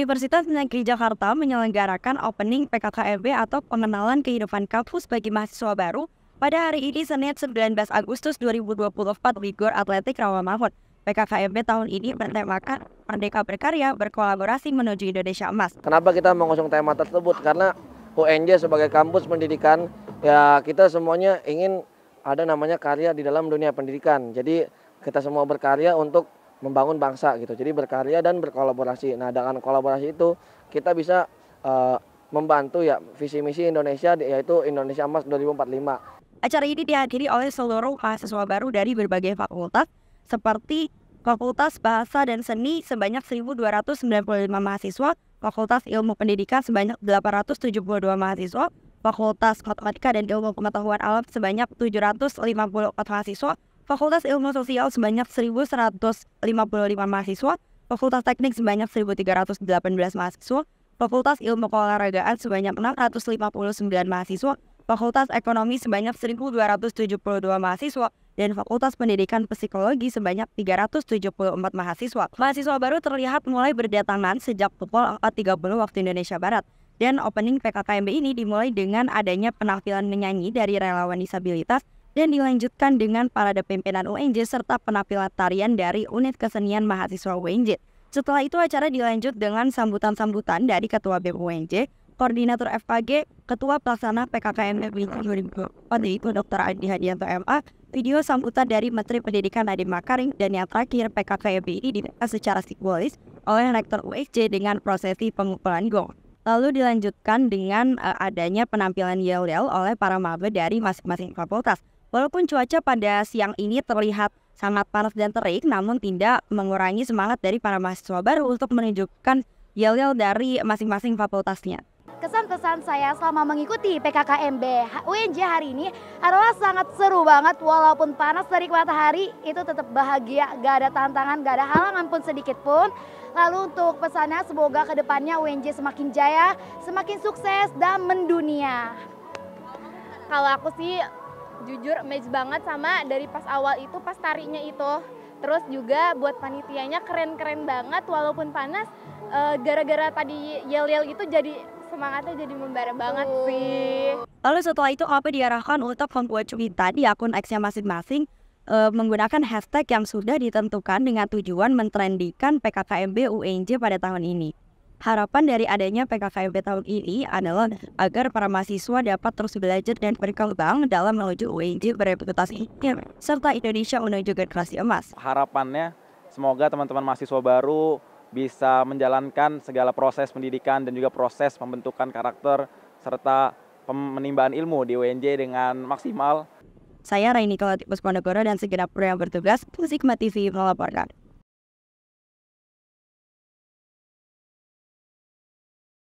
Universitas Negeri Jakarta menyelenggarakan opening PKKMB atau pengenalan kehidupan kampus bagi mahasiswa baru pada hari ini Senin 19 Agustus 2024 di Gor Atletik Rawamangun. PKKMB tahun ini bertemakan Merdeka Berkarya berkolaborasi menuju Indonesia Emas. Kenapa kita mengusung tema tersebut? Karena UNJ sebagai kampus pendidikan ya kita semuanya ingin ada namanya karya di dalam dunia pendidikan. Jadi kita semua berkarya untuk membangun bangsa gitu. Jadi berkarya dan berkolaborasi. Nah, dengan kolaborasi itu kita bisa uh, membantu ya visi misi Indonesia yaitu Indonesia Emas 2045. Acara ini dihadiri oleh seluruh mahasiswa baru dari berbagai fakultas seperti Fakultas Bahasa dan Seni sebanyak 1.295 mahasiswa, Fakultas Ilmu Pendidikan sebanyak 872 mahasiswa, Fakultas Matematika dan Ilmu Pengetahuan Alam sebanyak 754 mahasiswa, Fakultas Ilmu Sosial sebanyak 1.155 mahasiswa, Fakultas Teknik sebanyak 1.318 mahasiswa, Fakultas Ilmu Keolahragaan sebanyak 659 mahasiswa, Fakultas Ekonomi sebanyak 1.272 mahasiswa, dan Fakultas Pendidikan Psikologi sebanyak 374 mahasiswa. Mahasiswa baru terlihat mulai berdatangan sejak pukul 4.30 waktu Indonesia Barat. Dan opening PKKMB ini dimulai dengan adanya penampilan menyanyi dari relawan disabilitas dan dilanjutkan dengan parade pimpinan UNJ serta penampilan tarian dari unit kesenian mahasiswa UNJ. Setelah itu acara dilanjut dengan sambutan-sambutan dari Ketua BEM UNJ, Koordinator FKG, Ketua Pelaksana PKKM FB 2024 yaitu Dr. Andi Hadianto MA, video sambutan dari Menteri Pendidikan Nadiem Makarim dan yang terakhir PKKMB ini dibuka secara simbolis oleh Rektor UNJ dengan prosesi pengumpulan gong lalu dilanjutkan dengan eh, adanya penampilan yel-yel oleh para maba dari masing-masing fakultas. Walaupun cuaca pada siang ini terlihat sangat panas dan terik, namun tidak mengurangi semangat dari para mahasiswa baru untuk menunjukkan yel-yel dari masing-masing fakultasnya kesan-kesan saya selama mengikuti PKKMB UNJ hari ini adalah sangat seru banget walaupun panas terik matahari itu tetap bahagia gak ada tantangan gak ada halangan pun sedikit pun lalu untuk pesannya semoga kedepannya UNJ semakin jaya semakin sukses dan mendunia kalau aku sih jujur match banget sama dari pas awal itu pas tarinya itu terus juga buat panitianya keren-keren banget walaupun panas eh, gara-gara tadi yel-yel gitu jadi semangatnya jadi membara banget sih lalu setelah itu apa diarahkan untuk membuat cuitan di akun X-nya masing-masing uh, menggunakan hashtag yang sudah ditentukan dengan tujuan mentrendikan PKKMB UNJ pada tahun ini Harapan dari adanya PKKMB tahun ini adalah agar para mahasiswa dapat terus belajar dan berkembang dalam menuju UNJ bereputasi serta Indonesia menuju generasi emas. Harapannya semoga teman-teman mahasiswa baru bisa menjalankan segala proses pendidikan dan juga proses pembentukan karakter serta penimbaan ilmu di UNJ dengan maksimal. Saya Raini Kolati Pusponegoro dan segenap pro yang bertugas, Musikma TV melaporkan.